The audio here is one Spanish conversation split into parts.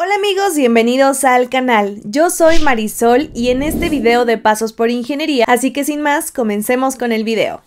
Hola amigos, bienvenidos al canal. Yo soy Marisol y en este video de pasos por ingeniería, así que sin más, comencemos con el video.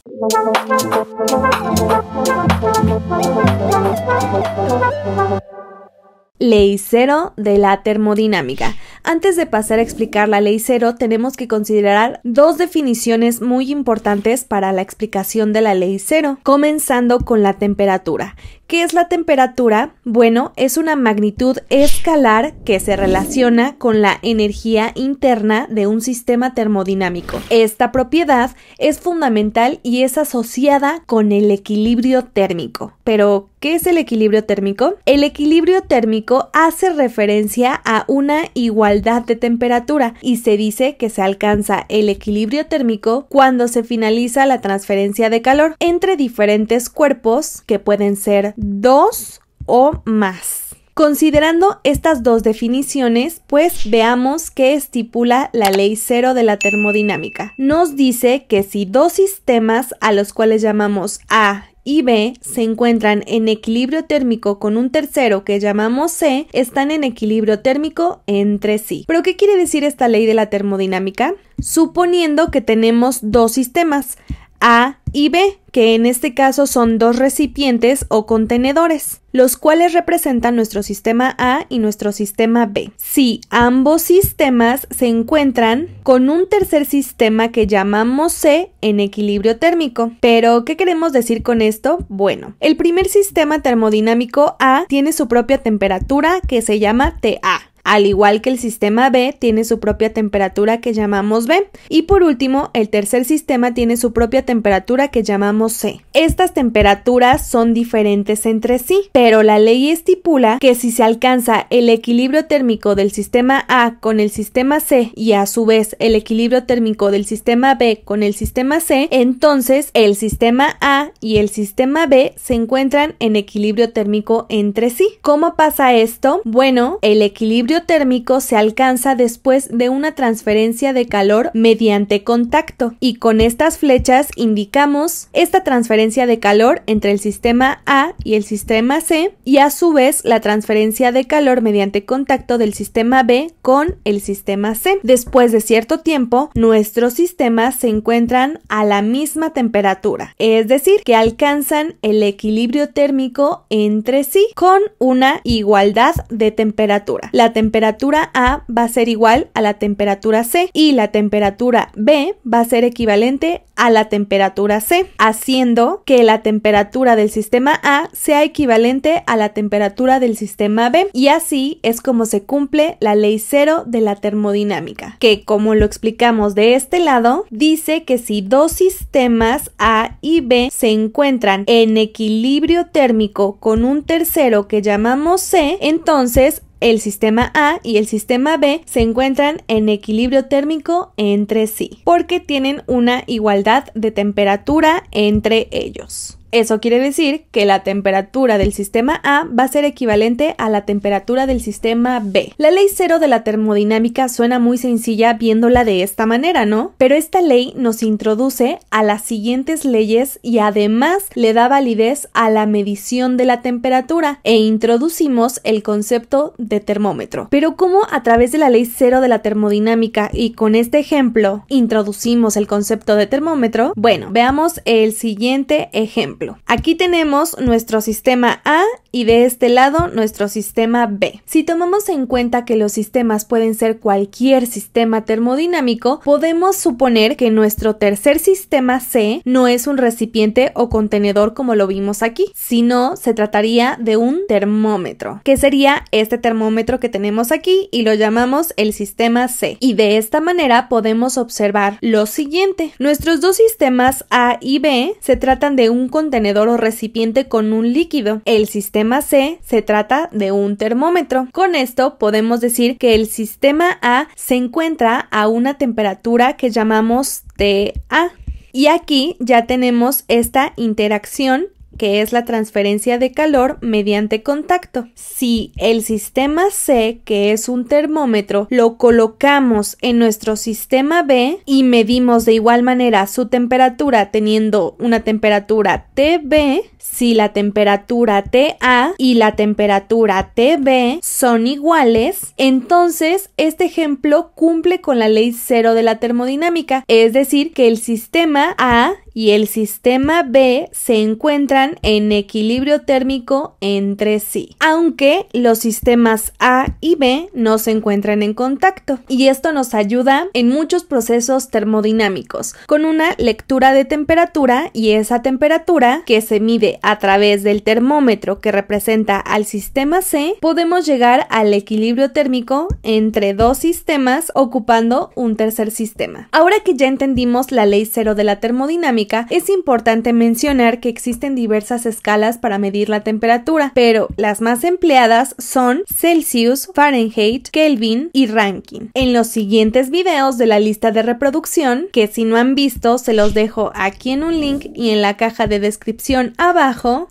Ley cero de la termodinámica. Antes de pasar a explicar la ley cero, tenemos que considerar dos definiciones muy importantes para la explicación de la ley cero, comenzando con la temperatura, ¿Qué es la temperatura? Bueno, es una magnitud escalar que se relaciona con la energía interna de un sistema termodinámico. Esta propiedad es fundamental y es asociada con el equilibrio térmico. Pero, ¿qué es el equilibrio térmico? El equilibrio térmico hace referencia a una igualdad de temperatura y se dice que se alcanza el equilibrio térmico cuando se finaliza la transferencia de calor entre diferentes cuerpos que pueden ser dos o más. Considerando estas dos definiciones, pues veamos qué estipula la ley cero de la termodinámica. Nos dice que si dos sistemas a los cuales llamamos A y B se encuentran en equilibrio térmico con un tercero que llamamos C, están en equilibrio térmico entre sí. ¿Pero qué quiere decir esta ley de la termodinámica? Suponiendo que tenemos dos sistemas, a y B, que en este caso son dos recipientes o contenedores, los cuales representan nuestro sistema A y nuestro sistema B. Si ambos sistemas se encuentran con un tercer sistema que llamamos C en equilibrio térmico. Pero, ¿qué queremos decir con esto? Bueno, el primer sistema termodinámico A tiene su propia temperatura que se llama TA. Al igual que el sistema B tiene su propia temperatura que llamamos B. Y por último, el tercer sistema tiene su propia temperatura que llamamos C. Estas temperaturas son diferentes entre sí, pero la ley estipula que si se alcanza el equilibrio térmico del sistema A con el sistema C y a su vez el equilibrio térmico del sistema B con el sistema C, entonces el sistema A y el sistema B se encuentran en equilibrio térmico entre sí. ¿Cómo pasa esto? Bueno, el equilibrio térmico se alcanza después de una transferencia de calor mediante contacto y con estas flechas indicamos esta transferencia de calor entre el sistema A y el sistema C y a su vez la transferencia de calor mediante contacto del sistema B con el sistema C. Después de cierto tiempo, nuestros sistemas se encuentran a la misma temperatura, es decir, que alcanzan el equilibrio térmico entre sí con una igualdad de temperatura. La temperatura temperatura A va a ser igual a la temperatura C y la temperatura B va a ser equivalente a la temperatura C, haciendo que la temperatura del sistema A sea equivalente a la temperatura del sistema B. Y así es como se cumple la ley cero de la termodinámica, que como lo explicamos de este lado, dice que si dos sistemas A y B se encuentran en equilibrio térmico con un tercero que llamamos C, entonces el sistema A y el sistema B se encuentran en equilibrio térmico entre sí, porque tienen una igualdad de temperatura entre ellos. Eso quiere decir que la temperatura del sistema A va a ser equivalente a la temperatura del sistema B. La ley cero de la termodinámica suena muy sencilla viéndola de esta manera, ¿no? Pero esta ley nos introduce a las siguientes leyes y además le da validez a la medición de la temperatura e introducimos el concepto de termómetro. Pero ¿cómo a través de la ley cero de la termodinámica y con este ejemplo introducimos el concepto de termómetro? Bueno, veamos el siguiente ejemplo aquí tenemos nuestro sistema A y de este lado nuestro sistema B. Si tomamos en cuenta que los sistemas pueden ser cualquier sistema termodinámico, podemos suponer que nuestro tercer sistema C no es un recipiente o contenedor como lo vimos aquí, sino se trataría de un termómetro, que sería este termómetro que tenemos aquí y lo llamamos el sistema C. Y de esta manera podemos observar lo siguiente. Nuestros dos sistemas A y B se tratan de un contenedor contenedor o recipiente con un líquido. El sistema C se trata de un termómetro. Con esto podemos decir que el sistema A se encuentra a una temperatura que llamamos TA. Y aquí ya tenemos esta interacción que es la transferencia de calor mediante contacto. Si el sistema C, que es un termómetro, lo colocamos en nuestro sistema B y medimos de igual manera su temperatura teniendo una temperatura TB, si la temperatura TA y la temperatura TB son iguales, entonces este ejemplo cumple con la ley cero de la termodinámica, es decir, que el sistema A y el sistema B se encuentran en equilibrio térmico entre sí, aunque los sistemas A y B no se encuentran en contacto. Y esto nos ayuda en muchos procesos termodinámicos, con una lectura de temperatura y esa temperatura que se mide a través del termómetro que representa al sistema C podemos llegar al equilibrio térmico entre dos sistemas ocupando un tercer sistema. Ahora que ya entendimos la ley cero de la termodinámica, es importante mencionar que existen diversas escalas para medir la temperatura, pero las más empleadas son Celsius, Fahrenheit, Kelvin y Rankine. En los siguientes videos de la lista de reproducción, que si no han visto se los dejo aquí en un link y en la caja de descripción abajo,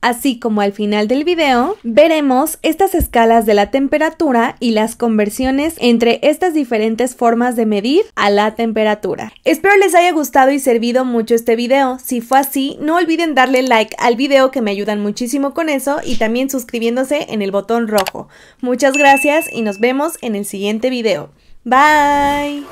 así como al final del video, veremos estas escalas de la temperatura y las conversiones entre estas diferentes formas de medir a la temperatura. Espero les haya gustado y servido mucho este video. Si fue así, no olviden darle like al video que me ayudan muchísimo con eso y también suscribiéndose en el botón rojo. Muchas gracias y nos vemos en el siguiente video. Bye!